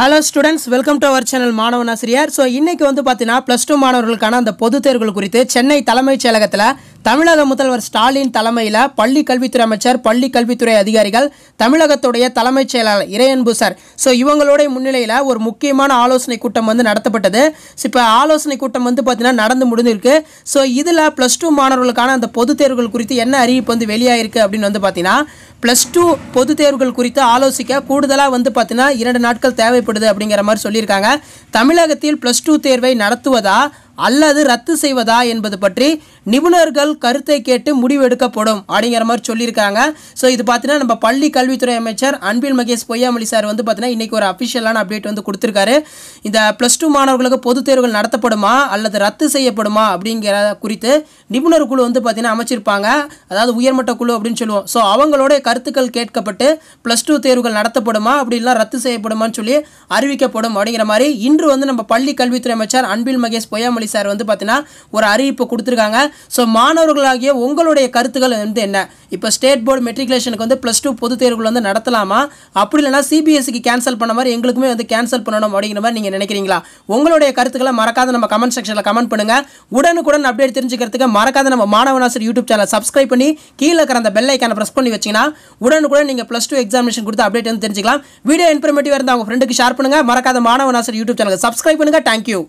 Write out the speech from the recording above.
hello students welcome to our channel Manavan Aasiriyar so இன்றைக்கி வந்து பார்த்தீங்கன்னா ப்ளஸ் டூ மாணவர்களுக்கான அந்த பொது தேர்வுகள் குறித்து சென்னை தலைமைச் செயலகத்தில் தமிழக முதல்வர் ஸ்டாலின் தலைமையில் பள்ளி கல்வித்துறை அமைச்சர் பள்ளி கல்வித்துறை அதிகாரிகள் தமிழகத்துடைய தலைமைச் செயலாளர் இறையன்பு சார் ஸோ இவங்களுடைய முன்னிலையில் ஒரு முக்கியமான ஆலோசனை கூட்டம் வந்து நடத்தப்பட்டது இப்போ ஆலோசனை கூட்டம் வந்து பார்த்திங்கன்னா நடந்து முடிஞ்சிருக்கு ஸோ இதில் ப்ளஸ் டூ மாணவர்களுக்கான அந்த பொதுத் தேர்வுகள் குறித்து என்ன அறிவிப்பு வந்து வெளியாயிருக்கு அப்படின்னு வந்து பார்த்தீங்கன்னா ப்ளஸ் டூ பொது தேர்வுகள் குறித்து ஆலோசிக்க கூடுதலாக வந்து பார்த்தீங்கன்னா இரண்டு நாட்கள் தேவைப்படுது அப்படிங்கிற மாதிரி சொல்லியிருக்காங்க தமிழகத்தில் ப்ளஸ் டூ தேர்வை நடத்துவதா அல்லது ரத்து செய்வதா என்பது பற்றி நிபுணர்கள் கருத்தை கேட்டு முடிவெடுக்கப்படும் அப்படிங்கிற மாதிரி சொல்லியிருக்காங்க ஸோ இது பார்த்தீங்கன்னா நம்ம பள்ளி கல்வித்துறை அமைச்சர் அன்பில் மகேஷ் பொய்யாமொழி சார் வந்து பார்த்தீங்கன்னா இன்றைக்கி ஒரு அஃபிஷியலான அப்டேட் வந்து கொடுத்துருக்காரு இந்த ப்ளஸ் டூ மாணவர்களுக்கு பொதுத் தேர்வுகள் நடத்தப்படுமா அல்லது ரத்து செய்யப்படுமா அப்படிங்கிற குறித்து நிபுணர் குழு வந்து பார்த்தீங்கன்னா அமைச்சிருப்பாங்க அதாவது உயர்மட்ட குழு அப்படின்னு சொல்லுவோம் ஸோ அவங்களோட கருத்துக்கள் கேட்கப்பட்டு ப்ளஸ் டூ தேர்வுகள் நடத்தப்படுமா அப்படின்லாம் ரத்து செய்யப்படுமான்னு சொல்லி அறிவிக்கப்படும் அப்படிங்கிற மாதிரி இன்று வந்து நம்ம பள்ளி கல்வித்துறை அமைச்சர் அன்பில் மகேஷ் பொய்யாமொழி சார் வந்து பார்த்தீங்கன்னா ஒரு அறிவிப்பு கொடுத்துருக்காங்க ஸோ மாணவர்களாகிய உங்களுடைய கருத்துக்கள் வந்து என்ன இப்போ ஸ்டேட் போர்டு மெட்ரிகுலேஷனுக்கு வந்து ப்ளஸ் டூ பொது தேர்வுகள் வந்து நடத்தலாமா அப்படி இல்லைனா சிபிஎஸ்சிக்கு e கேன்சல் பண்ண மாதிரி எங்களுக்குமே வந்து கேன்சல் பண்ணணும் அப்படிங்கிற மாதிரி நீங்கள் நினைக்கிறீங்களா உங்களுடைய கருத்துக்களை மறக்காத நம்ம கமெண்ட் செக்ஷனில் கமெண்ட் பண்ணுங்கள் உடனுக்குடன் அப்டேட் தெரிஞ்சுக்கிறதுக்கு மறக்காத நம்ம மாணவனாசர் யூடியூப் சேனல் சப்ஸ்கிரைப் பண்ணி கீழே இருக்கிற அந்த பெல் ஐக்கான ப்ரெஸ் பண்ணி வச்சிங்கன்னா உடனுக்குடன் நீங்கள் ப்ளஸ் டூ எக்ஸாமினேஷன் கொடுத்து அப்டேட் வந்து தெரிஞ்சுக்கலாம் வீடியோ இன்ஃபர்மேட்டிவாக இருந்தால் உங்கள் ஃப்ரெண்டுக்கு ஷேர் பண்ணுங்கள் மறக்காத மாணவனாசர் யூடியூப் சேனலுக்கு சப்ஸ்கிரைப் பண்ணுங்கள் தேங்க்யூ